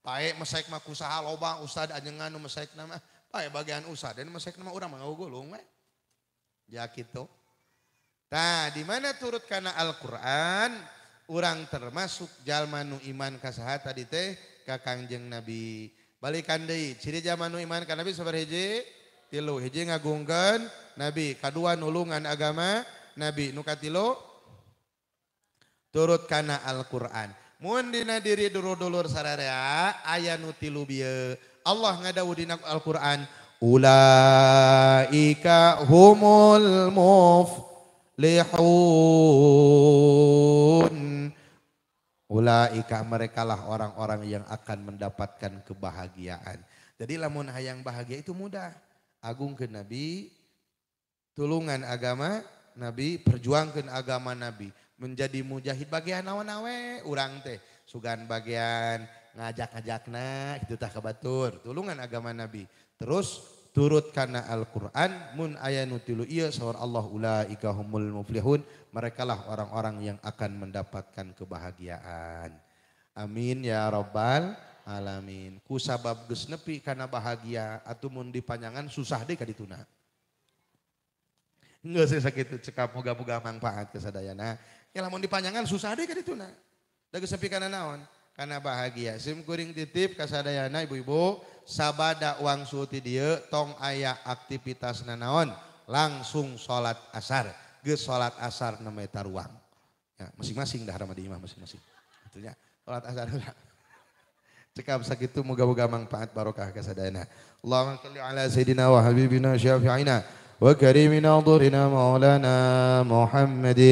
ur masikmakaha lobang us an nama bagian di mana turut karena Alquran orang termasukjal nu iman kasaha di tehkakangjeng nabi balik kan ciri zaman iman nabi kaduan ulungan agama nabi nulo turut karena Alquran Mundina diri dulu-dulur sararea aya nutilu bieu. Allah ngadawu dina Al-Qur'an ulaika humul muflihun. Ulaika merekalah orang-orang yang akan mendapatkan kebahagiaan. Jadi lamun hayang bahagia itu mudah. Agung ke Nabi, tulungan agama Nabi, perjuangkan agama Nabi menjadi mujahid bagian awan nawe urang teh sugan bagian ngajak ngajak na itu tak kebatur tulungan agama Nabi terus turut karena Al-Quran mun ayatul iya sahur Allah ika humul muflihun mereka lah orang-orang yang akan mendapatkan kebahagiaan amin ya Robbal alamin ku sabab gus nepi karena bahagia atau mun dipanjangan susah deh kadituna Enggak sih sakit cekap moga-moga manfaat kesadayana. Ya lamun dipanjangan susah deh kan tuna. nak. geus karena naon? karena bahagia. Sim kuring titip kasadayana ibu-ibu, sabada uang ti dia tong ayah aktivitas naon? Langsung sholat asar. Ge sholat asar na ruang. Ya, masing-masing dah ramadhan imam masing-masing. Itunya sholat asar. lah. Cekap segitu, moga-moga manfaat barokah kasadayana. Allahumma shalli ala sayyidina wa habibina syafi'ina وكريم ناظرنا مولانا محمد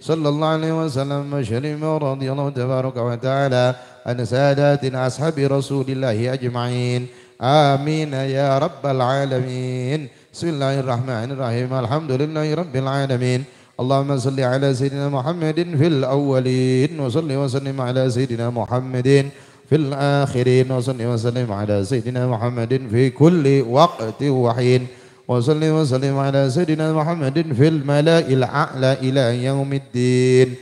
صلى الله عليه وسلم وسلم رضي الله تبارك وتعالى عن ساداتنا أصحاب رسول الله أجمعين آمين يا رب العالمين بسم الله الرحمن الرحيم الحمد لله رب العالمين اللهم صل على سيدنا محمد في الأولين وصل وسلم على سيدنا محمد في الآخرين وصل وسلم على سيدنا محمد في كل وقت وحين وصلي وسلم على سيدنا محمد في الملأ الأعلى إلى يوم الدين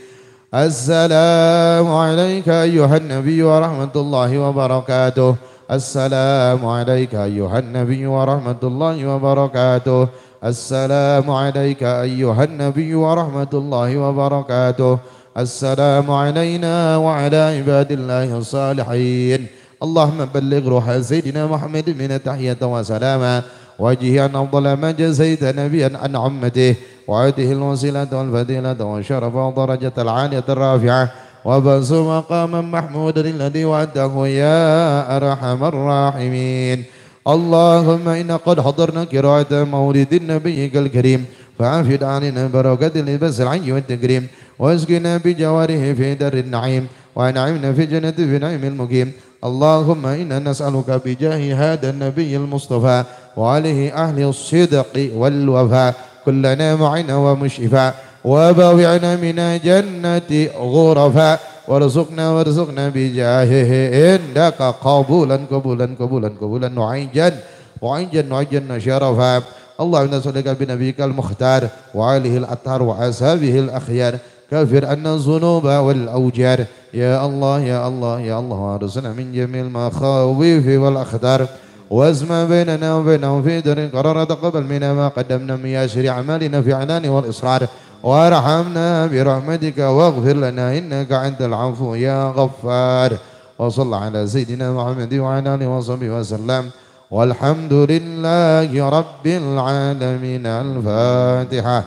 السلام عليك أيها النبي ورحمة الله وبركاته السلام عليك أيها النبي ورحمة الله وبركاته السلام عليك أيها النبي ورحمة الله وبركاته السلام علينا وعلى عباد الله الصالحين اللهم بلغ روح سيدنا محمد من التحية وسلامه. وجهي أن أفضل ما جزيت نبيا عن عمته وعده الوسيلة والفضيلة والشرف والدرجة العالية الرافعة وبس مقاما محمودا الذي وعده يا أرحم الراحمين اللهم إنا قد حضرنا قراءة مولد النبي الكريم فعافد علينا بركة لبس العي والتكريم واسقنا بجواره في دار النعيم وأنعمنا في جنة في نعيم المقيم اللهم إنا نسألك بجاه هذا النبي المصطفى وعليه أهل الصدق والوفاء كل معنا ومشفى وباوعنا من جنة غرفا وارزقنا وارزقنا بجاهه إنك قبولا قبولا قبولا قبولا نعيجا وعيجا نعيجا شرفا اللهم صل على بنبيك المختار وعليه الأطهار وأصحابه الأخيار كافر أن الذنوب والأوجار يا الله يا الله يا الله وارزقنا من جميع المخاوف والأخطار واسمع بيننا وبينهم في دار قرار تقبل منا ما قدمنا من ياسر أعمالنا في عنان والإصرار وارحمنا برحمتك واغفر لنا إنك عند العفو يا غفار وصل على سيدنا محمد وعلى آله وصحبه وسلم والحمد لله رب العالمين الفاتحة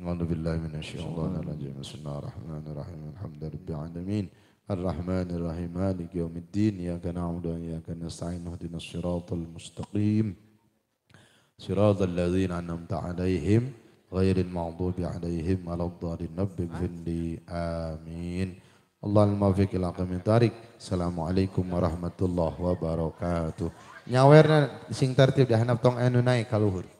أعوذ بالله من الشيطان الرجيم بسم الله الرحمن الرحيم الحمد لله رب العالمين الرحمن الرحيم مالك يوم الدين إياك نعبد وإياك نستعين اهدنا الصراط المستقيم صراط الذين أنعمت عليهم غير المغضوب عليهم ولا الضالين نبك لي آمين Allahumma fiqil aqamin tarik. Assalamualaikum warahmatullahi wabarakatuh. Nyawerna sing tertib dahanap tong anu naik kaluhur.